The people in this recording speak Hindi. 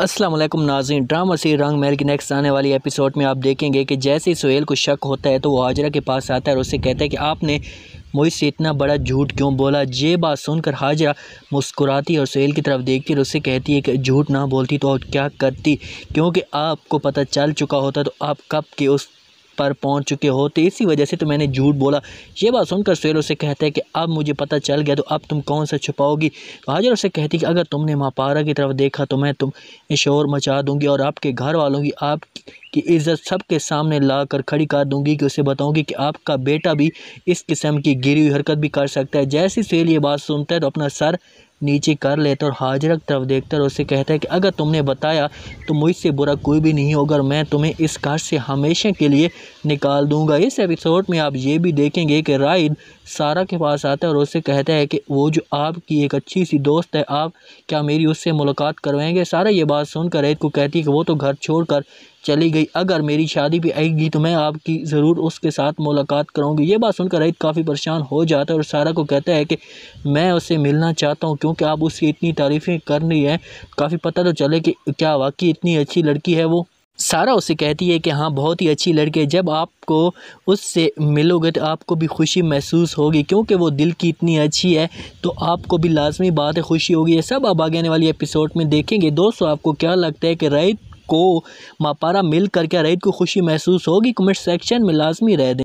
असलम नाजिन ड्रामा सी रंग महल की नेक्स्ट आने वाली एपिसोड में आप देखेंगे कि जैसे ही सुहेल को शक होता है तो वो हाजरा के पास आता है और उससे कहता है कि आपने मुझसे इतना बड़ा झूठ क्यों बोला ये बात सुनकर हाजरा मुस्कुराती और सुहेल की तरफ देखती और उससे कहती है कि झूठ ना बोलती तो और क्या करती क्योंकि आपको पता चल चुका होता तो आप कब के उस पर पहुंच चुके हो तो इसी वजह से तो मैंने झूठ बोला ये बात सुनकर सुहेल उसे कहते हैं कि अब मुझे पता चल गया तो अब तुम कौन सा छुपाओगी तो हाजरा उसे कहती कि अगर तुमने मापारा की तरफ देखा तो मैं तुम शोर मचा दूंगी और आपके घर वालों की आप की इज़्ज़त सबके सामने ला कर खड़ी कर दूंगी कि उसे बताऊंगी कि आपका बेटा भी इस किस्म की गिरी हुई हरकत भी कर सकता है जैसे सेल ये बात सुनता है तो अपना सर नीचे कर लेता और हाजरा की तरफ देखता और उसे कहता है कि अगर तुमने बताया तो मुझसे बुरा कोई भी नहीं होगा और मैं तुम्हें इस घर से हमेशा के लिए निकाल दूंगा इस एपिसोड में आप ये भी देखेंगे कि राइड सारा के पास आता है और उससे कहता है कि वो जो आपकी एक अच्छी सी दोस्त है आप क्या मेरी उससे मुलाकात करवाएंगे सारा ये बात सुनकर रेत को कहती है कि वो तो घर छोड़ चली गई अगर मेरी शादी भी आएगी तो मैं आपकी ज़रूर उसके साथ मुलाकात करूँगी ये बात सुनकर रईत काफ़ी परेशान हो जाता है और सारा को कहता है कि मैं उससे मिलना चाहता हूँ क्योंकि आप उसकी इतनी तारीफ़ें कर रही हैं काफ़ी पता तो चले कि क्या वाकई इतनी अच्छी लड़की है वो सारा उसे कहती है कि हाँ बहुत ही अच्छी लड़की है जब आपको उससे मिलोगे तो आपको भी खुशी महसूस होगी क्योंकि वो दिल की इतनी अच्छी है तो आपको भी लाजमी बात है खुशी होगी ये सब आप आगे आने वाली एपिसोड में देखेंगे दोस्तों आपको क्या लगता है कि रईत को मापारा मिल करके क्या को खुशी महसूस होगी कमेंट सेक्शन में लाजमी रह दें